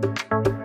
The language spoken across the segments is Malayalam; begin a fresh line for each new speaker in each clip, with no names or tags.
Thank you.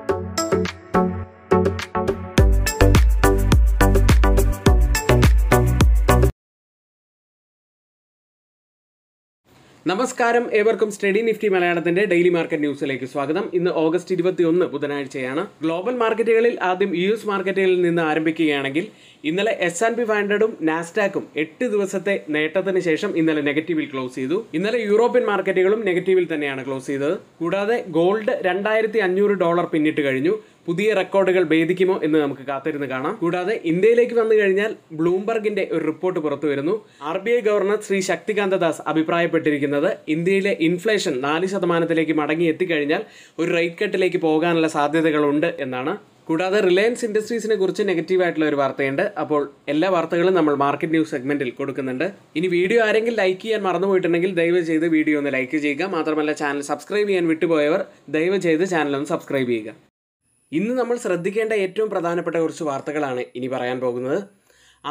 നമസ്കാരം ഏവർക്കും സ്റ്റഡി നിഫ്റ്റി മലയാളത്തിന്റെ ഡെയിലി മാർക്കറ്റ് ന്യൂസിലേക്ക് സ്വാഗതം ഇന്ന് ഓഗസ്റ്റ് ഒന്ന് ബുധനാഴ്ചയാണ് ഗ്ലോബൽ മാർക്കറ്റുകളിൽ ആദ്യം യു എസ് മാർക്കറ്റുകളിൽ നിന്ന് ആരംഭിക്കുകയാണെങ്കിൽ ഇന്നലെ എസ് ആൻഡ് പി ഫൈവ് നാസ്റ്റാക്കും നാസ്ഡാക്കും എട്ട് ദിവസത്തെ നേട്ടത്തിന് ശേഷം ഇന്നലെ നെഗറ്റീവിൽ ക്ലോസ് ചെയ്തു ഇന്നലെ യൂറോപ്യൻ മാർക്കറ്റുകളും നെഗറ്റീവിൽ തന്നെയാണ് ക്ലോസ് ചെയ്തത് കൂടാതെ ഗോൾഡ് രണ്ടായിരത്തി ഡോളർ പിന്നിട്ട് കഴിഞ്ഞു പുതിയ റെക്കോർഡുകൾ ഭേദിക്കുമോ എന്ന് നമുക്ക് കാത്തിരുന്ന് കാണാം കൂടാതെ ഇന്ത്യയിലേക്ക് വന്നു കഴിഞ്ഞാൽ ബ്ലൂംബർഗിന്റെ ഒരു റിപ്പോർട്ട് പുറത്തു വരുന്നു R B I governor Shri Shaktikanta Das അഭിപ്രായപ്പെട്ടിരിക്കുന്നത് ഇന്ത്യയിലെ ഇൻഫ്ലേഷൻ നാല് ശതമാനത്തിലേക്ക് മടങ്ങി എത്തിക്കഴിഞ്ഞാൽ ഒരു റേറ്റ് കട്ടിലേക്ക് പോകാനുള്ള സാധ്യതകളുണ്ട് എന്നാണ് കൂടാതെ റിലയൻസ് ഇൻഡസ്ട്രീസിനെ കുറിച്ച് നെഗറ്റീവ് ആയിട്ടുള്ള ഒരു വാർത്തയുണ്ട് അപ്പോൾ എല്ലാ വാർത്തകളും നമ്മൾ മാർക്കറ്റ് ന്യൂസ് സെഗ്മെന്റിൽ കൊടുക്കുന്നുണ്ട് ഇനി വീഡിയോ ആരെങ്കിലും ലൈക്ക് ചെയ്യാൻ മറന്നു പോയിട്ടുണ്ടെങ്കിൽ ദയവ് ചെയ്ത് വീഡിയോ ഒന്ന് ലൈക്ക് ചെയ്യുക മാത്രമല്ല ചാനൽ സബ്സ്ക്രൈബ് ചെയ്യാൻ വിട്ടുപോയവർ ദയവ് ചെയ്ത് ചാനൽ ഒന്ന് സബ്സ്ക്രൈബ് ചെയ്യുക ഇന്ന് നമ്മൾ ശ്രദ്ധിക്കേണ്ട ഏറ്റവും പ്രധാനപ്പെട്ട കുറച്ച് വാർത്തകളാണ് ഇനി പറയാൻ പോകുന്നത്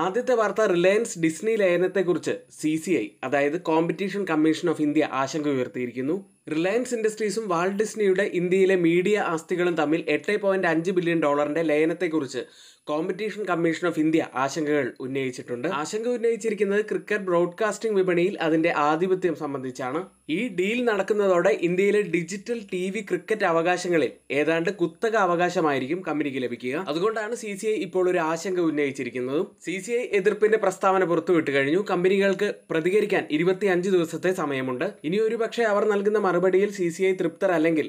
ആദ്യത്തെ വാർത്ത റിലയൻസ് ഡിസ്നി ലയനത്തെക്കുറിച്ച് സി സി ഐ അതായത് കോമ്പറ്റീഷൻ കമ്മീഷൻ ഓഫ് ഇന്ത്യ ആശങ്ക ഉയർത്തിയിരിക്കുന്നു റിലയൻസ് ഇൻഡസ്ട്രീസും വാൾട്ട് ഡിസ്നിയുടെ ഇന്ത്യയിലെ മീഡിയ ആസ്തികളും തമ്മിൽ എട്ട് പോയിന്റ് അഞ്ച് ബില്യൺ ഡോളറിന്റെ ലയനത്തെക്കുറിച്ച് കോമ്പറ്റീഷൻ കമ്മീഷൻ ഓഫ് ഇന്ത്യ ആശങ്കകൾ ഉന്നയിച്ചിട്ടുണ്ട് ആശങ്ക ഉന്നയിച്ചിരിക്കുന്നത് ക്രിക്കറ്റ് ബ്രോഡ്കാസ്റ്റിംഗ് വിപണിയിൽ അതിന്റെ ആധിപത്യം സംബന്ധിച്ചാണ് ഈ ഡീൽ നടക്കുന്നതോടെ ഇന്ത്യയിലെ ഡിജിറ്റൽ ടി വി ക്രിക്കറ്റ് അവകാശങ്ങളിൽ ഏതാണ്ട് കുത്തക അവകാശമായിരിക്കും കമ്പനിക്ക് ലഭിക്കുക അതുകൊണ്ടാണ് സി സി ഐ ഇപ്പോൾ ഒരു ആശങ്ക ഉന്നയിച്ചിരിക്കുന്നത് സി സി ഐ എതിർപ്പിന്റെ പ്രസ്താവന പുറത്തുവിട്ട് കഴിഞ്ഞു കമ്പനികൾക്ക് പ്രതികരിക്കാൻ ഇരുപത്തി ദിവസത്തെ സമയമുണ്ട് ഇനി ഒരു പക്ഷേ അവർ നൽകുന്ന മറുപടിയിൽ സി സി ഐ തൃപ്തരല്ലെങ്കിൽ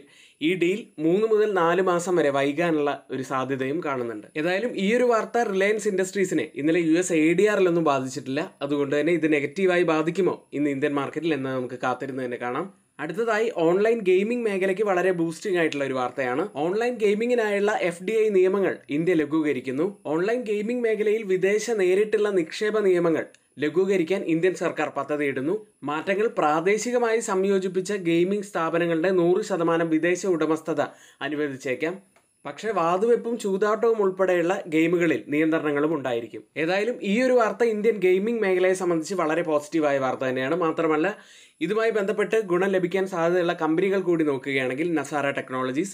ഈ ഡീൽ മൂന്ന് മുതൽ നാല് മാസം വരെ വൈകാനുള്ള ഒരു സാധ്യതയും കാണുന്നുണ്ട് ഏതായാലും ഈ ഒരു വാർത്ത റിലയൻസ് ഇൻഡസ്ട്രീസിനെ ഇന്നലെ യു എസ് എ ഡി ആറിലൊന്നും ബാധിച്ചിട്ടില്ല അതുകൊണ്ട് തന്നെ ഇത് നെഗറ്റീവായി ബാധിക്കുമോ ഇന്ന് ഇന്ത്യൻ മാർക്കറ്റിൽ എന്ന് നമുക്ക് കാത്തിരുന്ന് തന്നെ കാണാം അടുത്തതായി ഓൺലൈൻ ഗെയിമിംഗ് മേഖലയ്ക്ക് വളരെ ബൂസ്റ്റിംഗ് ആയിട്ടുള്ള ഒരു വാർത്തയാണ് ഓൺലൈൻ ഗെയിമിങ്ങിനായുള്ള എഫ് ഡി ഐ നിയമങ്ങൾ ഇന്ത്യ ലഘൂകരിക്കുന്നു ഓൺലൈൻ ഗെയിമിംഗ് മേഖലയിൽ വിദേശ നേരിട്ടുള്ള നിക്ഷേപ നിയമങ്ങൾ ലഘൂകരിക്കാൻ ഇന്ത്യൻ സർക്കാർ പദ്ധതിയിടുന്നു മാറ്റങ്ങൾ പ്രാദേശികമായി സംയോജിപ്പിച്ച ഗെയിമിംഗ് സ്ഥാപനങ്ങളുടെ നൂറ് ശതമാനം വിദേശ ഉടമസ്ഥത അനുവദിച്ചേക്കാം പക്ഷേ വാതുവെപ്പും ചൂതാട്ടവും ഉൾപ്പെടെയുള്ള ഗെയിമുകളിൽ നിയന്ത്രണങ്ങളും ഉണ്ടായിരിക്കും ഏതായാലും ഈ ഒരു വാർത്ത ഇന്ത്യൻ ഗെയിമിംഗ് മേഖലയെ സംബന്ധിച്ച് വളരെ പോസിറ്റീവായ വാർത്ത തന്നെയാണ് മാത്രമല്ല ഇതുമായി ബന്ധപ്പെട്ട് ഗുണം ലഭിക്കാൻ സാധ്യതയുള്ള കമ്പനികൾ കൂടി നോക്കുകയാണെങ്കിൽ Nazara technologies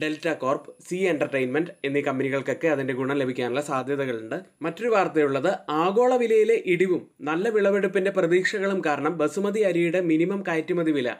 Delta Corp Zee entertainment എന്നീ കമ്പനികൾക്കൊക്കെ അതിൻ്റെ ഗുണം ലഭിക്കാനുള്ള സാധ്യതകളുണ്ട് മറ്റൊരു വാർത്തയുള്ളത് ആഗോള വിലയിലെ ഇടിവും നല്ല വിളവെടുപ്പിൻ്റെ പ്രതീക്ഷകളും കാരണം ബസുമതി അരിയുടെ മിനിമം കയറ്റുമതി വില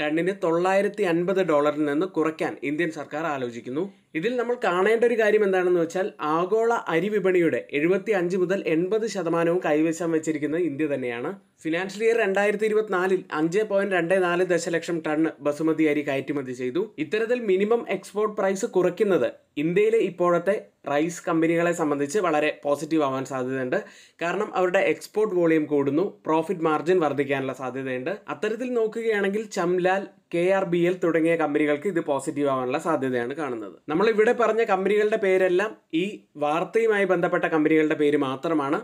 ടണ്ണിന് തൊള്ളായിരത്തി ഡോളറിൽ നിന്ന് കുറയ്ക്കാൻ ഇന്ത്യൻ സർക്കാർ ആലോചിക്കുന്നു ഇതിൽ നമ്മൾ കാണേണ്ട ഒരു കാര്യം എന്താണെന്ന് വെച്ചാൽ ആഗോള അരി വിപണിയുടെ എഴുപത്തി അഞ്ച് മുതൽ എൺപത് ശതമാനവും കൈവശം വെച്ചിരിക്കുന്നത് ഇന്ത്യ തന്നെയാണ് ഫിനാൻഷ്യൽ ഇയർ രണ്ടായിരത്തി ഇരുപത്തിനാലിൽ അഞ്ച് പോയിന്റ് രണ്ട് നാല് ദശലക്ഷം ടൺ ബസുമതി അരി കയറ്റുമതി ചെയ്തു ഇത്തരത്തിൽ മിനിമം എക്സ്പോർട്ട് പ്രൈസ് കുറയ്ക്കുന്നത് ഇന്ത്യയിലെ ഇപ്പോഴത്തെ റൈസ് കമ്പനികളെ സംബന്ധിച്ച് വളരെ പോസിറ്റീവ് ആവാൻ സാധ്യതയുണ്ട് കാരണം അവരുടെ എക്സ്പോർട്ട് വോളിയം കൂടുന്നു പ്രോഫിറ്റ് മാർജിൻ വർദ്ധിക്കാനുള്ള സാധ്യതയുണ്ട് അത്തരത്തിൽ നോക്കുകയാണെങ്കിൽ Chamanlal K R B L തുടങ്ങിയ കമ്പനികൾക്ക് ഇത് പോസിറ്റീവ് ആവാനുള്ള സാധ്യതയാണ് കാണുന്നത് നമ്മൾ ഇവിടെ പറഞ്ഞ കമ്പനികളുടെ പേരെല്ലാം ഈ വാർത്തയുമായി ബന്ധപ്പെട്ട കമ്പനികളുടെ പേര് മാത്രമാണ്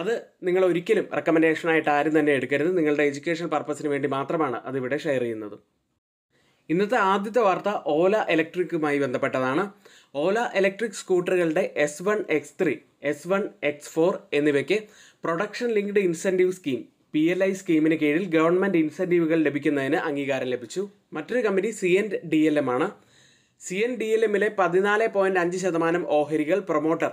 അത് നിങ്ങൾ ഒരിക്കലും റെക്കമെൻഡേഷനായിട്ട് ആരും തന്നെ എടുക്കരുത് നിങ്ങളുടെ എഡ്യൂക്കേഷൻ പർപ്പസിന് വേണ്ടി മാത്രമാണ് അതിവിടെ ഷെയർ ചെയ്യുന്നത് ഇന്നത്തെ ആദ്യത്തെ വാർത്ത ഓല ഇലക്ട്രിക്കുമായി ബന്ധപ്പെട്ടതാണ് ഓല ഇലക്ട്രിക് സ്കൂട്ടറുകളുടെ S one X three S one X four എന്നിവയ്ക്ക് production linked incentive scheme P L I സ്കീമിന് കീഴിൽ ഗവൺമെൻറ് ഇൻസെൻറ്റീവുകൾ ലഭിക്കുന്നതിന് അംഗീകാരം ലഭിച്ചു മറ്റൊരു company C N D L M ആണ് സി എൻ ഡി എൽ എമ്മിലെ പതിനാല് പോയിൻറ്റ് അഞ്ച് ശതമാനം ഓഹരികൾ പ്രൊമോട്ടർ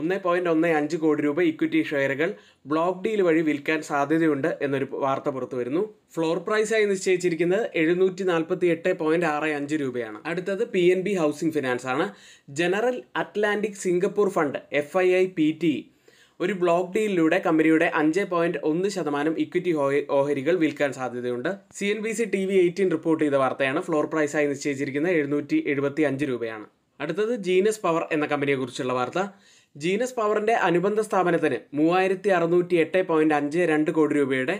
ഒന്ന് പോയിൻറ്റ് ഒന്ന് അഞ്ച് കോടി രൂപ ഇക്വിറ്റി ഷെയറുകൾ ബ്ലോക്ക് ഡീൽ വഴി വിൽക്കാൻ സാധ്യതയുണ്ട് എന്നൊരു വാർത്ത പുറത്തു വരുന്നു ഫ്ലോർ പ്രൈസായി നിശ്ചയിച്ചിരിക്കുന്നത് എഴുന്നൂറ്റി നാൽപ്പത്തി എട്ട് പോയിൻറ്റ് ആറ് അഞ്ച് രൂപയാണ് അടുത്തത് P N B housing finance ആണ് general Atlantic Singapore fund F I I P T ഒരു ബ്ലോക്ക് ഡീലിലൂടെ കമ്പനിയുടെ അഞ്ച് പോയിന്റ് ഒന്ന് ശതമാനം ഇക്വിറ്റി ഓഹരികൾ വിൽക്കാൻ സാധ്യതയുണ്ട് C N B C T V eighteen report ചെയ്ത വാർത്തയാണ് ഫ്ലോർ പ്രൈസായി നിശ്ചയിച്ചിരിക്കുന്ന എഴുന്നൂറ്റി എഴുപത്തി അഞ്ച് രൂപയാണ് അടുത്തത് ജീനസ് പവർ എന്ന കമ്പനിയെക്കുറിച്ചുള്ള വാർത്ത ജീനസ് പവറിന്റെ അനുബന്ധ സ്ഥാപനത്തിന് മൂവായിരത്തി അറുന്നൂറ്റി എട്ട് പോയിന്റ് അഞ്ച് രണ്ട് കോടി രൂപയുടെ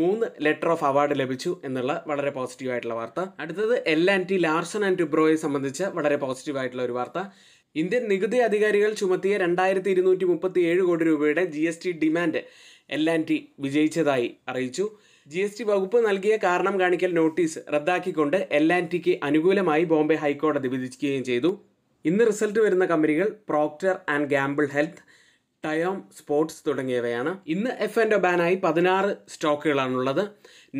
മൂന്ന് ലെറ്റർ ഓഫ് അവാർഡ് ലഭിച്ചു എന്നുള്ള വളരെ പോസിറ്റീവ് ആയിട്ടുള്ള വാർത്ത അടുത്തത് L and T Larsen and ടുബ്രോയെ സംബന്ധിച്ച് വളരെ പോസിറ്റീവ് ആയിട്ടുള്ള ഒരു വാർത്ത ഇന്ത്യൻ നികുതി അധികാരികൾ ചുമത്തിയ രണ്ടായിരത്തി ഇരുന്നൂറ്റി മുപ്പത്തി ഏഴ് കോടി രൂപയുടെ G S T demand L and T വിജയിച്ചതായി അറിയിച്ചു ജി എസ് ടി വകുപ്പ് നൽകിയ കാരണം കാണിക്കൽ നോട്ടീസ് റദ്ദാക്കിക്കൊണ്ട് എൽ ആൻഡ് ടിക്ക് അനുകൂലമായി ബോംബെ ഹൈക്കോടതി വിധിക്കുകയും ചെയ്തു ഇന്ന് റിസൾട്ട് വരുന്ന കമ്പനികൾ പ്രോക്ടർ ആൻഡ് ഗാംബിൾ ഹെൽത്ത് ടയോം സ്പോർട്സ് തുടങ്ങിയവയാണ് ഇന്ന് എഫ് ആൻഡ് ബാനായി പതിനാറ് സ്റ്റോക്കുകളാണുള്ളത്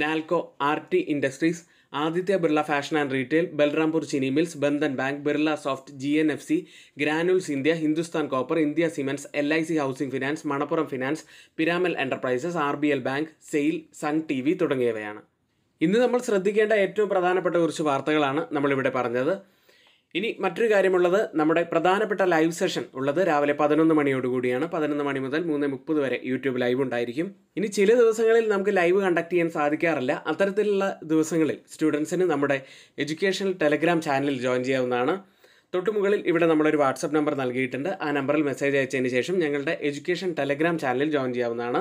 Nalco R T industries Aditya Birla fashion and retail Balrampur Chini mills Bandhan bank Birla soft G N F C granules India Hindustan copper India Siemens L I C housing finance Manappuram finance Piramal enterprises R B L bank SAIL Sun T V തുടങ്ങിയവയാണ് ഇന്ന് നമ്മൾ ശ്രദ്ധിക്കേണ്ട ഏറ്റവും പ്രധാനപ്പെട്ട കുറച്ച് വാർത്തകളാണ് നമ്മളിവിടെ പറഞ്ഞത് ഇനി മറ്റൊരു കാര്യമുള്ളത് നമ്മുടെ പ്രധാനപ്പെട്ട ലൈവ് സെഷൻ ഉള്ളത് രാവിലെ പതിനൊന്ന് മണിയോടുകൂടിയാണ് പതിനൊന്ന് മണി മുതൽ മൂന്ന് മുപ്പത് വരെ യൂട്യൂബ് ലൈവ് ഉണ്ടായിരിക്കും ഇനി ചില ദിവസങ്ങളിൽ നമുക്ക് ലൈവ് കണ്ടക്ട് ചെയ്യാൻ സാധിക്കാറില്ല അത്തരത്തിലുള്ള ദിവസങ്ങളിൽ സ്റ്റുഡൻസിന് നമ്മുടെ എഡ്യൂക്കേഷണൽ ടെലഗ്രാം ചാനലിൽ ജോയിൻ ചെയ്യാവുന്നതാണ് തൊട്ടുമുകളിൽ ഇവിടെ നമ്മളൊരു വാട്സപ്പ് നമ്പർ നൽകിയിട്ടുണ്ട് ആ നമ്പറിൽ മെസ്സേജ് അയച്ചതിന് ശേഷം ഞങ്ങളുടെ എഡ്യൂക്കേഷൻ ടെലഗ്രാം ചാനലിൽ ജോയിൻ ചെയ്യാവുന്നതാണ്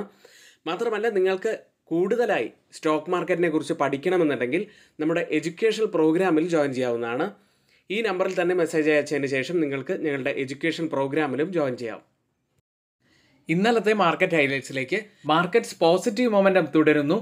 മാത്രമല്ല നിങ്ങൾക്ക് കൂടുതലായി സ്റ്റോക്ക് മാർക്കറ്റിനെ കുറിച്ച് പഠിക്കണമെന്നുണ്ടെങ്കിൽ നമ്മുടെ എഡ്യൂക്കേഷണൽ പ്രോഗ്രാമിൽ ജോയിൻ ചെയ്യാവുന്നതാണ് ഈ നമ്പറിൽ തന്നെ മെസ്സേജ് അയച്ചതിന് ശേഷം നിങ്ങൾക്ക് ഞങ്ങളുടെ എഡ്യൂക്കേഷൻ പ്രോഗ്രാമിലും ജോയിൻ ചെയ്യാം ഇന്നലത്തെ മാർക്കറ്റ് ഹൈലൈറ്റ്സിലേക്ക് മാർക്കറ്റ്സ് പോസിറ്റീവ് മൊമെന്റം തുടരുന്നു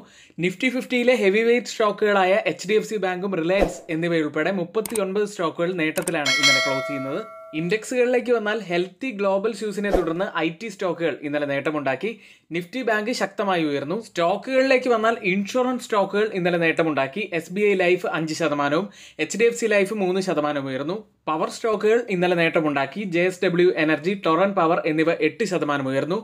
നിഫ്റ്റി ഫിഫ്റ്റിയിലെ ഹെവി വെയ്റ്റ് സ്റ്റോക്കുകളായ എച്ച് ഡി എഫ് സി ബാങ്കും റിലയൻസ് എന്നിവയുൾപ്പെടെ മുപ്പത്തി ഒൻപത് സ്റ്റോക്കുകൾ നേട്ടത്തിലാണ് ഇന്നലെ ക്ലോസ് ചെയ്യുന്നത് ഇൻഡെക്സുകളിലേക്ക് വന്നാൽ ഹെൽത്തി ഗ്ലോബൽ ഷൂസിനെ തുടർന്ന് ഐ ടി സ്റ്റോക്കുകൾ ഇന്നലെ നേട്ടമുണ്ടാക്കി നിഫ്റ്റി ബാങ്ക് ശക്തമായി ഉയർന്നു സ്റ്റോക്കുകളിലേക്ക് വന്നാൽ ഇൻഷുറൻസ് സ്റ്റോക്കുകൾ ഇന്നലെ നേട്ടമുണ്ടാക്കി എസ് ബി ഐ ലൈഫ് അഞ്ച് ശതമാനവും H D F C life മൂന്ന് ശതമാനവും ഉയർന്നു പവർ സ്റ്റോക്കുകൾ ഇന്നലെ നേട്ടമുണ്ടാക്കി J S W energy Torrent power എന്നിവ എട്ട് ശതമാനം ഉയർന്നു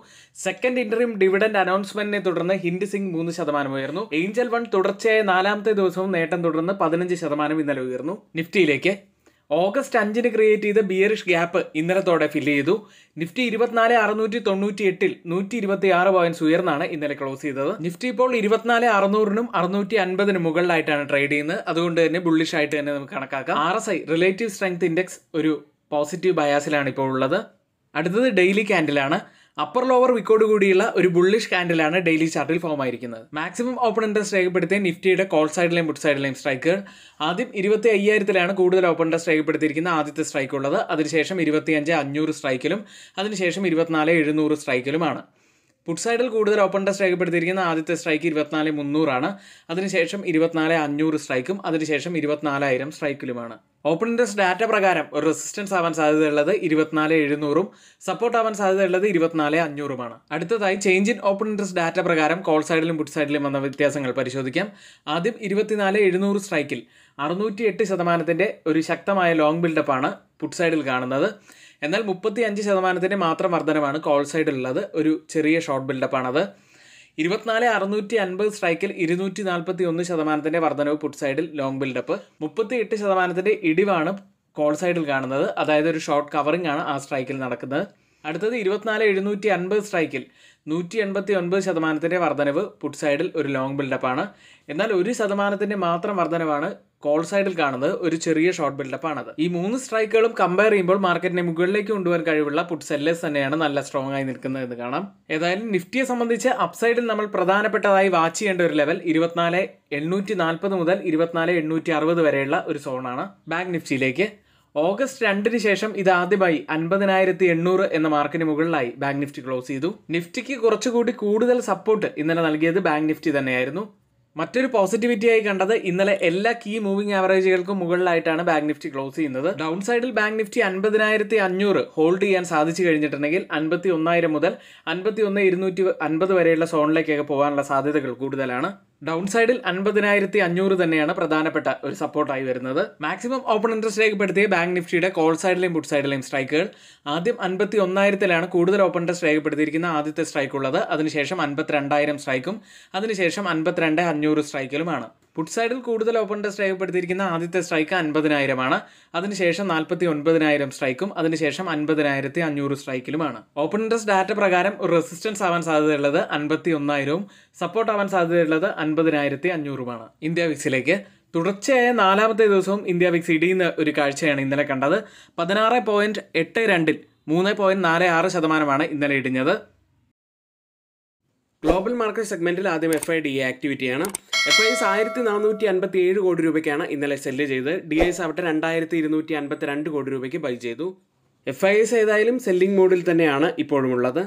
സെക്കൻഡ് ഇന്ററിം ഡിവിഡൻഡ് അനൗൺസ്മെന്റിനെ തുടർന്ന് ഹിന്ദി സിംഗ് മൂന്ന് ശതമാനം ഉയർന്നു ഏഞ്ചൽ വൺ തുടർച്ചയായ നാലാമത്തെ ദിവസവും നേട്ടം തുടർന്ന് പതിനഞ്ച് ശതമാനം ഇന്നലെ ഉയർന്നു നിഫ്റ്റിയിലേക്ക് ഓഗസ്റ്റ് അഞ്ചിന് ക്രിയേറ്റ് ചെയ്ത ബിയറിഷ് ഗ്യാപ്പ് ഇന്നലത്തോടെ ഫില്ല് ചെയ്തു നിഫ്റ്റി ഇരുപത്തിനാല് അറുന്നൂറ്റി തൊണ്ണൂറ്റി എട്ടിൽ നൂറ്റി ഇരുപത്തി ആറ് പോയിന്റ്സ് ഉയർന്നാണ് ഇന്നലെ ക്ലോസ് ചെയ്തത് നിഫ്റ്റി ഇപ്പോൾ ഇരുപത്തിനാല് അറുന്നൂറിനും അറുന്നൂറ്റി അൻപതിനും മുകളിലായിട്ടാണ് ട്രേഡ് ചെയ്യുന്നത് അതുകൊണ്ട് തന്നെ ബുള്ളിഷ് ആയിട്ട് തന്നെ നമുക്ക് കണക്കാക്കാം R S I relative strength index ഒരു പോസിറ്റീവ് ബയാസിലാണ് ഇപ്പോൾ ഉള്ളത് അടുത്തത് ഡെയിലി ക്യാൻഡിലാണ് അപ്പർ ലോവർ വിക്കോട് കൂടിയുള്ള ഒരു ബുള്ളിഷ് കാൻഡിലാണ് ഡെയിലി ചാർട്ടിൽ ഫോം ആയിരിക്കുന്നത് മാക്സിമം ഓപ്പൺ ഇൻട്രസ്റ്റ് രേഖപ്പെടുത്തിയ നിഫ്റ്റിയുടെ കോൾ സൈഡിലെയും ബുഡ് സൈഡിലെയും സ്ട്രൈക്കുകൾ ആദ്യം ഇരുപത്തി അയ്യായിരത്തിലാണ് കൂടുതൽ ഓപ്പൺ ഇൻട്രസ്റ്റ് രേഖപ്പെടുത്തിയിരിക്കുന്ന ആദ്യത്തെ സ്ട്രൈക്ക് ഉള്ളത് അതിനുശേഷം ഇരുപത്തിയഞ്ച് അഞ്ഞൂറ് സ്ട്രൈക്കിലും അതിനുശേഷം ഇരുപത്തിനാല് എഴുന്നൂറ് സ്ട്രൈക്കിലുമാണ് പുട്ട് സൈഡിൽ കൂടുതൽ ഓപ്പൺ ടെസ്റ്റ് രേഖപ്പെടുത്തിയിരിക്കുന്ന ആദ്യത്തെ സ്ട്രൈക്ക് ഇരുപത്തിനാല് മുന്നൂറാണ് അതിനുശേഷം ഇരുപത്തിനാല് അഞ്ഞൂറ് സ്ട്രൈക്കും അതിനുശേഷം ഇരുപത്തിനാലായിരം സ്ട്രൈക്കിലുമാണ് ഓപ്പൺ ഇൻട്രസ്റ്റ് ഡാറ്റ പ്രകാരം ഒരു റെസിസ്റ്റൻസ് ആവാൻ സാധ്യതയുള്ളത് ഇരുപത്തിനാല് എഴുന്നൂറും സപ്പോർട്ട് ആവാൻ സാധ്യതയുള്ളത് ഇരുപത്തിനാല് അഞ്ഞൂറുമാണ് അടുത്തതായി change in open interest data പ്രകാരം കോൾ സൈഡിലും പുട്ട് സൈഡിലും വന്ന വ്യത്യാസങ്ങൾ പരിശോധിക്കാം ആദ്യം ഇരുപത്തിനാല് എഴുന്നൂറ് സ്ട്രൈക്കിൽ അറുന്നൂറ്റി എട്ട് ശതമാനത്തിൻ്റെ ഒരു ശക്തമായ ലോങ് ബിൽഡപ്പാണ് പുട്ട് സൈഡിൽ കാണുന്നത് എന്നാൽ മുപ്പത്തി അഞ്ച് ശതമാനത്തിൻ്റെ മാത്രം വർധനമാണ് കോൾ സൈഡിലുള്ളത് ഒരു ചെറിയ ഷോർട്ട് ബിൽഡപ്പാണത് ഇരുപത്തിനാല് അറുന്നൂറ്റി അൻപത് സ്ട്രൈക്കിൽ ഇരുന്നൂറ്റി നാൽപ്പത്തി ഒന്ന് ശതമാനത്തിൻ്റെ വർധനവ് പുട്ട് സൈഡിൽ ലോങ് ബിൽഡപ്പ് മുപ്പത്തി എട്ട് ശതമാനത്തിൻ്റെ ഇടിവാണ് കോൾ സൈഡിൽ കാണുന്നത് അതായത് ഒരു ഷോർട്ട് കവറിംഗ് ആണ് ആ സ്ട്രൈക്കിൽ നടക്കുന്നത് അടുത്തത് ഇരുപത്തിനാല് എഴുന്നൂറ്റി അൻപത് സ്ട്രൈക്കിൽ നൂറ്റി എൺപത്തി ഒൻപത് ശതമാനത്തിൻ്റെ വർധനവ് പുട്ട് സൈഡിൽ ഒരു ലോങ് ബിൽഡപ്പാണ് എന്നാൽ ഒരു ശതമാനത്തിൻ്റെ മാത്രം വർധനവാണ് കോൾ സൈഡിൽ കാണുന്നത് ഒരു ചെറിയ ഷോർട്ട് ബിൽഡപ്പ് ആണത് ഈ മൂന്ന് സ്ട്രൈക്കുകളും കമ്പയർ ചെയ്യുമ്പോൾ മാർക്കറ്റിനെ മുകളിലേക്ക് കൊണ്ടുവരാൻ കഴിവുള്ള പുട്ട് സെല്ലേഴ്സ് തന്നെയാണ് നല്ല സ്ട്രോങ് ആയി നിൽക്കുന്നത് എന്ന് കാണാം ഏതായാലും നിഫ്റ്റിയെ സംബന്ധിച്ച് അപ്സൈഡിൽ നമ്മൾ പ്രധാനപ്പെട്ടതായി വാച്ച് ചെയ്യേണ്ട ഒരു ലെവൽ ഇരുപത്തിനാല് എണ്ണൂറ്റി നാൽപ്പത് മുതൽ ഇരുപത്തിനാല് എണ്ണൂറ്റി അറുപത് വരെയുള്ള ഒരു സോണാണ് ബാങ്ക് നിഫ്റ്റിയിലേക്ക് ഓഗസ്റ്റ് രണ്ടിന് ശേഷം ഇത് ആദ്യമായി അൻപതിനായിരത്തി എണ്ണൂറ് എന്ന മാർക്കിന് മുകളിലായി ബാങ്ക് നിഫ്റ്റി ക്ലോസ് ചെയ്തു നിഫ്റ്റിക്ക് കുറച്ചുകൂടി കൂടുതൽ സപ്പോർട്ട് ഇന്നലെ നൽകിയത് ബാങ്ക് നിഫ്റ്റി തന്നെയായിരുന്നു മറ്റൊരു പോസിറ്റിവിറ്റിയായി കണ്ടത് ഇന്നലെ എല്ലാ കീ മൂവിംഗ് ആവറേജുകൾക്കും മുകളിലായിട്ടാണ് ബാങ്ക് നിഫ്റ്റി ക്ലോസ് ചെയ്യുന്നത് ഡൗൺ സൈഡിൽ ബാങ്ക് നിഫ്റ്റി അൻപതിനായിരത്തി അഞ്ഞൂറ് ഹോൾഡ് ചെയ്യാൻ സാധിച്ചു കഴിഞ്ഞിട്ടുണ്ടെങ്കിൽ അൻപത്തി ഒന്നായിരം മുതൽ അൻപത്തി ഒന്ന് ഇരുന്നൂറ്റി അൻപത് വരെയുള്ള സോണിലേക്കൊക്കെ പോകാനുള്ള സാധ്യതകൾ കൂടുതലാണ് ഡൗൺ സൈഡിൽ അൻപതിനായിരത്തി അഞ്ഞൂറ് തന്നെയാണ് പ്രധാനപ്പെട്ട ഒരു സപ്പോർട്ടായി വരുന്നത് മാക്സിമം ഓപ്പൺ ഇൻട്രസ്റ്റ് രേഖപ്പെടുത്തിയ ബാങ്ക് നിഫ്റ്റിയുടെ കോൾ സൈഡിലെയും പുട്ട് സൈഡിലെയും സ്ട്രൈക്കുകൾ ആദ്യം അൻപത്തി ഒന്നായിരത്തിലാണ് കൂടുതൽ ഓപ്പൺ ഇൻട്രസ്റ്റ് രേഖപ്പെടുത്തിയിരിക്കുന്ന ആദ്യത്തെ സ്ട്രൈക്ക് ഉള്ളത് അതിനുശേഷം അൻപത്തിരണ്ടായിരം സ്ട്രൈക്കും അതിനുശേഷം അൻപത്തിരണ്ട് അഞ്ഞൂറ് സ്ട്രൈക്കിലുമാണ് പുട്ട് സൈഡിൽ കൂടുതൽ ഓപ്പൺ ടെസ്റ്റ് രേഖപ്പെടുത്തിയിരിക്കുന്ന ആദ്യത്തെ സ്ട്രൈക്ക് അൻപതിനായിരമാണ് അതിനുശേഷം നാൽപ്പത്തി ഒൻപതിനായിരം സ്ട്രൈക്കും അതിനുശേഷം അൻപതിനായിരത്തി അഞ്ഞൂറ് സ്ട്രൈക്കിലുമാണ് ഓപ്പൺ ഓപ്പണേഴ്സ് ഡാറ്റ പ്രകാരം റെസിസ്റ്റൻസ് ആവാൻ സാധ്യതയുള്ളത് അൻപത്തി ഒന്നായിരവും സപ്പോർട്ട് ആവാൻ സാധ്യതയുള്ളത് അൻപതിനായിരത്തി അഞ്ഞൂറുമാണ് ഇന്ത്യ വിക്സിലേക്ക് തുടർച്ചയായ നാലാമത്തെ ദിവസവും ഇന്ത്യ വിക്സ് ഇടിയുന്ന ഒരു കാഴ്ചയാണ് ഇന്നലെ കണ്ടത് പതിനാറ് പോയിന്റ് എട്ട് രണ്ടിൽ മൂന്ന് പോയിന്റ് നാല് ആറ് ശതമാനമാണ് ഇന്നലെ ഇടിഞ്ഞത് ഗ്ലോബൽ മാർക്കറ്റ് സെഗ്മെൻറ്റിൽ ആദ്യം എഫ് ഐ ഡി എ ആക്ടിവിറ്റിയാണ് എഫ് ഐ എസ് ആയിരത്തി നാനൂറ്റി അൻപത്തി ഏഴ് കോടി രൂപയ്ക്കാണ് ഇന്നലെ സെല്ല് ചെയ്തത് ഡി എസ് ആവട്ടെ രണ്ടായിരത്തി ഇരുന്നൂറ്റി അൻപത്തി രണ്ട് കോടി രൂപയ്ക്ക് ബൈ ചെയ്തു എഫ് ഐ എസ് ഏതായാലും സെല്ലിംഗ് മോഡിൽ തന്നെയാണ് ഇപ്പോഴുമുള്ളത്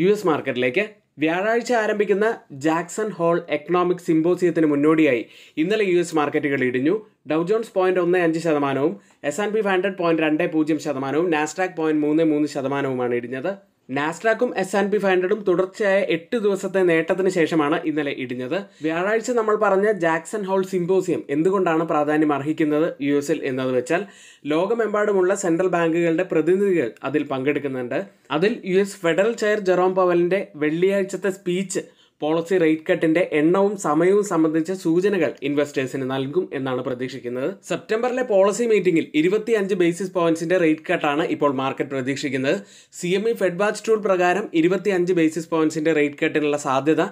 യു എസ് മാർക്കറ്റിലേക്ക് വ്യാഴാഴ്ച ആരംഭിക്കുന്ന ജാക്സൺ ഹോൾ എക്കണോമിക് സിംബോസിയത്തിന് മുന്നോടിയായി ഇന്നലെ യു എസ് മാർക്കറ്റുകൾ ഇടിഞ്ഞു ഡൗ ജോൺസ് പോയിന്റ് ഒന്ന് അഞ്ച് ശതമാനവും S and P five hundred point രണ്ട് പൂജ്യം ശതമാനവും നാസ്ഡാക് പോയിന്റ് മൂന്ന് മൂന്ന് ശതമാനവുമാണ് ഇടിഞ്ഞത് നാസ്ഡാക്കും എസ് ആൻഡ് പി ഫൈവ് ഹൺഡ്രഡും തുടർച്ചയായ എട്ട് ദിവസത്തെ നേട്ടത്തിന് ശേഷമാണ് ഇന്നലെ ഇടിഞ്ഞത് വ്യാഴാഴ്ച നമ്മൾ പറഞ്ഞ ജാക്സൺ ഹോൾ സിമ്പോസിയം എന്തുകൊണ്ടാണ് പ്രാധാന്യം അർഹിക്കുന്നത് യു എസിൽ എന്നത് വെച്ചാൽ ലോകമെമ്പാടുമുള്ള സെൻട്രൽ ബാങ്കുകളുടെ പ്രതിനിധികൾ അതിൽ പങ്കെടുക്കുന്നുണ്ട് അതിൽ U S federal chair Jerome പവലിന്റെ വെള്ളിയാഴ്ചത്തെ സ്പീച്ച് പോളിസി റേറ്റ് കട്ടിന്റെ എണ്ണവും സമയവും സംബന്ധിച്ച സൂചനകൾ ഇൻവെസ്റ്റേഴ്സിന് നൽകും എന്നാണ് പ്രതീക്ഷിക്കുന്നത് സെപ്റ്റംബറിലെ പോളിസി മീറ്റിംഗിൽ ഇരുപത്തിയഞ്ച് ബേസിസ് പോയിന്റ്സിന്റെ റേറ്റ് കട്ടാണ് ഇപ്പോൾ മാർക്കറ്റ് പ്രതീക്ഷിക്കുന്നത് C M E Fed watch tool പ്രകാരം ഇരുപത്തിയഞ്ച് ബേസിസ് പോയിന്റ്സിന്റെ റേറ്റ് കട്ടിനുള്ള സാധ്യത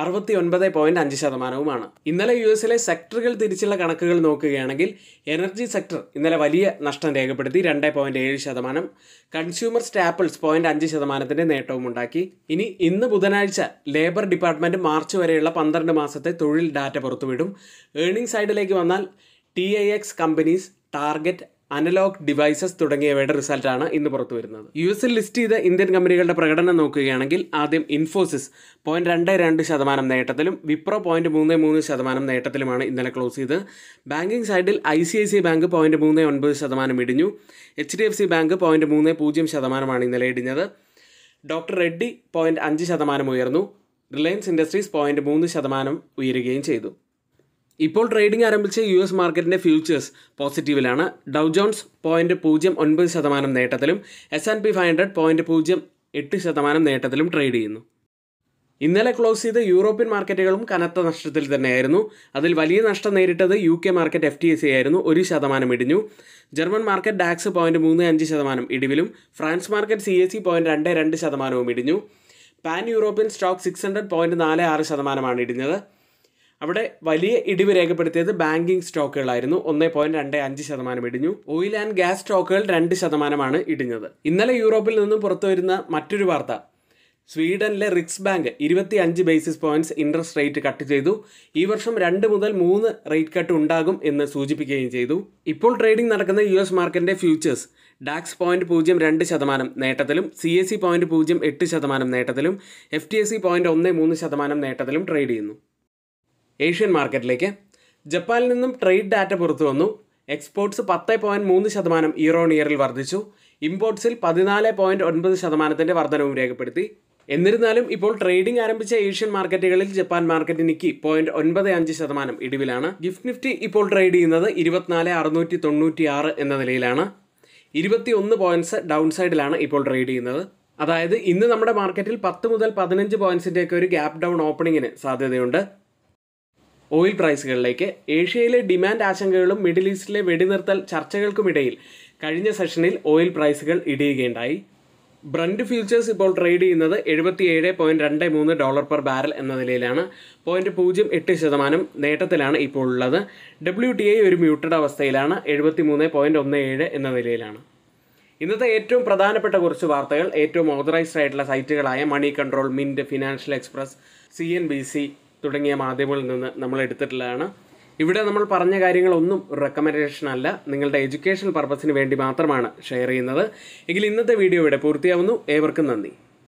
അറുപത്തി ഒൻപത് പോയിന്റ് അഞ്ച് ശതമാനവുമാണ് ഇന്നലെ യു എസിലെ സെക്ടറുകൾ തിരിച്ചുള്ള കണക്കുകൾ നോക്കുകയാണെങ്കിൽ എനർജി സെക്ടർ ഇന്നലെ വലിയ നഷ്ടം രേഖപ്പെടുത്തി രണ്ട് പോയിന്റ് ഏഴ് ശതമാനം കൺസ്യൂമർ സ്റ്റാപ്പിൾസ് പോയിന്റ് അഞ്ച് ശതമാനത്തിന്റെ നേട്ടവും ഉണ്ടാക്കി ഇനി ഇന്ന് ബുധനാഴ്ച ലേബർ ഡിപ്പാർട്ട്മെന്റ് മാർച്ച് വരെയുള്ള പന്ത്രണ്ട് മാസത്തെ തൊഴിൽ ഡാറ്റ പുറത്തുവിടും ഏർണിംഗ് സൈഡിലേക്ക് വന്നാൽ T I X companies target analog devices തുടങ്ങിയവയുടെ റിസൾട്ടാണ് ഇന്ന് പുറത്തു വരുന്നത് യു എസിൽ ലിസ്റ്റ് ചെയ്ത ഇന്ത്യൻ കമ്പനികളുടെ പ്രകടനം നോക്കുകയാണെങ്കിൽ ആദ്യം ഇൻഫോസിസ് പോയിന്റ് രണ്ട് രണ്ട് ശതമാനം നേട്ടത്തിലും വിപ്രോ പോയിന്റ് മൂന്ന് മൂന്ന് ശതമാനം നേട്ടത്തിലുമാണ് ഇന്നലെ ക്ലോസ് ചെയ്ത് ബാങ്കിംഗ് സൈഡിൽ I C I C bank point മൂന്ന് ഒൻപത് ശതമാനം ഇടിഞ്ഞു H D F C bank point മൂന്ന് പൂജ്യം ശതമാനമാണ് ഇന്നലെ ഇടിഞ്ഞത് ഡോക്ടർ റെഡ്ഡി പോയിന്റ് അഞ്ച് ശതമാനം ഉയർന്നു റിലയൻസ് ഇൻഡസ്ട്രീസ് പോയിന്റ് മൂന്ന് ശതമാനം ഉയരുകയും ചെയ്തു ഇപ്പോൾ ട്രേഡിംഗ് ആരംഭിച്ച യു എസ് മാർക്കറ്റിൻ്റെ ഫ്യൂച്ചേഴ്സ് പോസിറ്റീവിലാണ് ഡൗ ജോൺസ് പോയിൻ്റ് പൂജ്യം ഒൻപത് ശതമാനം നേട്ടത്തിലും S and P five hundred point പൂജ്യം എട്ട് ശതമാനം നേട്ടത്തിലും ട്രേഡ് ചെയ്യുന്നു ഇന്നലെ ക്ലോസ് ചെയ്ത യൂറോപ്യൻ മാർക്കറ്റുകളും കനത്ത നഷ്ടത്തിൽ തന്നെയായിരുന്നു അതിൽ വലിയ നഷ്ടം നേരിട്ടത് U K market F T S C ആയിരുന്നു ഒരു ശതമാനം ഇടിഞ്ഞു ജർമ്മൻ മാർക്കറ്റ് ഡാക്സ് പോയിൻറ്റ് മൂന്ന് അഞ്ച് ശതമാനം ഇടിവിലും France market C S C point രണ്ട് രണ്ട് ശതമാനവും ഇടിഞ്ഞു pan European stock six hundred point നാല് ആറ് ശതമാനമാണ് ഇടിഞ്ഞത് അവിടെ വലിയ ഇടിവ് രേഖപ്പെടുത്തിയത് ബാങ്കിങ് സ്റ്റോക്കുകളായിരുന്നു ഒന്ന് പോയിന്റ് രണ്ട് അഞ്ച് ശതമാനം ഇടിഞ്ഞു ഓയിൽ ആൻഡ് ഗ്യാസ് സ്റ്റോക്കുകൾ രണ്ട് ശതമാനമാണ് ഇടിഞ്ഞത് ഇന്നലെ യൂറോപ്പിൽ നിന്നും പുറത്തു വരുന്ന മറ്റൊരു വാർത്ത സ്വീഡനിലെ റിക്സ് ബാങ്ക് ഇരുപത്തി അഞ്ച് basis points interest rate cut ചെയ്തു ഈ വർഷം രണ്ട് മുതൽ മൂന്ന് റേറ്റ് കട്ട് ഉണ്ടാകും എന്ന് സൂചിപ്പിക്കുകയും ചെയ്തു ഇപ്പോൾ ട്രേഡിംഗ് നടക്കുന്ന യു എസ് മാർക്കറ്റിൻ്റെ ഫ്യൂച്ചേഴ്സ് ഡാക്സ് പോയിന്റ് പൂജ്യം രണ്ട് ശതമാനം നേട്ടത്തിലും സി എസ് സി പോയിന്റ് പൂജ്യം എട്ട് ശതമാനം നേട്ടത്തിലും F T S C point ഒന്ന് മൂന്ന് ശതമാനം നേട്ടത്തിലും ട്രേഡ് ചെയ്യുന്നു ഏഷ്യൻ മാർക്കറ്റിലേക്ക് ജപ്പാനിൽ നിന്നും ട്രേഡ് ഡാറ്റ പുറത്തു വന്നു എക്സ്പോർട്ട്സ് പത്ത് പോയിൻറ്റ് മൂന്ന് ശതമാനം ഇയർ ഓൺ ഇയറിൽ വർദ്ധിച്ചു ഇമ്പോർട്ട്സിൽ പതിനാല് പോയിൻറ്റ് ഒൻപത് ശതമാനത്തിൻ്റെ വർധനവും രേഖപ്പെടുത്തി എന്നിരുന്നാലും ഇപ്പോൾ ട്രേഡിംഗ് ആരംഭിച്ച ഏഷ്യൻ മാർക്കറ്റുകളിൽ ജപ്പാൻ മാർക്കറ്റ് നിക്കി പോയിന്റ് ഒൻപത് അഞ്ച് ശതമാനം ഇടിവിലാണ് ഗിഫ്റ്റ് നിഫ്റ്റി ഇപ്പോൾ ട്രേഡ് ചെയ്യുന്നത് ഇരുപത്തിനാല് അറുന്നൂറ്റി തൊണ്ണൂറ്റി ആറ് എന്ന നിലയിലാണ് ഇരുപത്തി ഒന്ന് പോയിന്റ്സ് ഡൗൺ സൈഡിലാണ് ഇപ്പോൾ ട്രേഡ് ചെയ്യുന്നത് അതായത് ഇന്ന് നമ്മുടെ മാർക്കറ്റിൽ പത്ത് മുതൽ പതിനഞ്ച് പോയിന്റ്സിൻ്റെയൊക്കെ ഒരു ഗ്യാപ് ഡൗൺ ഓപ്പണിങ്ങിന് സാധ്യതയുണ്ട് ഓയിൽ പ്രൈസുകളിലേക്ക് ഏഷ്യയിലെ ഡിമാൻഡ് ആശങ്കകളും മിഡിൽ ഈസ്റ്റിലെ വെടിനിർത്തൽ ചർച്ചകൾക്കുമിടയിൽ കഴിഞ്ഞ സെഷനിൽ ഓയിൽ പ്രൈസുകൾ ഇടിയുകയുണ്ടായി ബ്രണ്ട് ഫ്യൂച്ചേഴ്സ് ഇപ്പോൾ ട്രേഡ് ചെയ്യുന്നത് എഴുപത്തിയേഴ് പോയിൻറ്റ് രണ്ട് മൂന്ന് ഡോളർ പെർ ബാരൽ എന്ന നിലയിലാണ് പോയിൻറ്റ് പൂജ്യം എട്ട് ശതമാനം നേട്ടത്തിലാണ് ഇപ്പോൾ ഉള്ളത് ഡബ്ല്യു ടി ഐ ഒരു മ്യൂട്ടഡ് അവസ്ഥയിലാണ് എഴുപത്തി മൂന്ന് പോയിൻറ്റ് ഒന്ന് ഏഴ് എന്ന നിലയിലാണ് ഇന്നത്തെ ഏറ്റവും പ്രധാനപ്പെട്ട കുറച്ച് വാർത്തകൾ ഏറ്റവും ഓതറൈസ്ഡ് ആയിട്ടുള്ള സൈറ്റുകളായ money control mint financial express C N B C തുടങ്ങിയ മാധ്യമങ്ങളിൽ നിന്ന് നമ്മൾ എടുത്തിട്ടുള്ളതാണ് ഇവിടെ നമ്മൾ പറഞ്ഞ കാര്യങ്ങളൊന്നും റെക്കമെൻഡേഷൻ അല്ല നിങ്ങളുടെ എഡ്യൂക്കേഷൻ പർപ്പസിന് വേണ്ടി മാത്രമാണ് ഷെയർ ചെയ്യുന്നത് എങ്കിൽ ഇന്നത്തെ വീഡിയോ ഇവിടെ പൂർത്തിയാവുന്നു ഏവർക്കും നന്ദി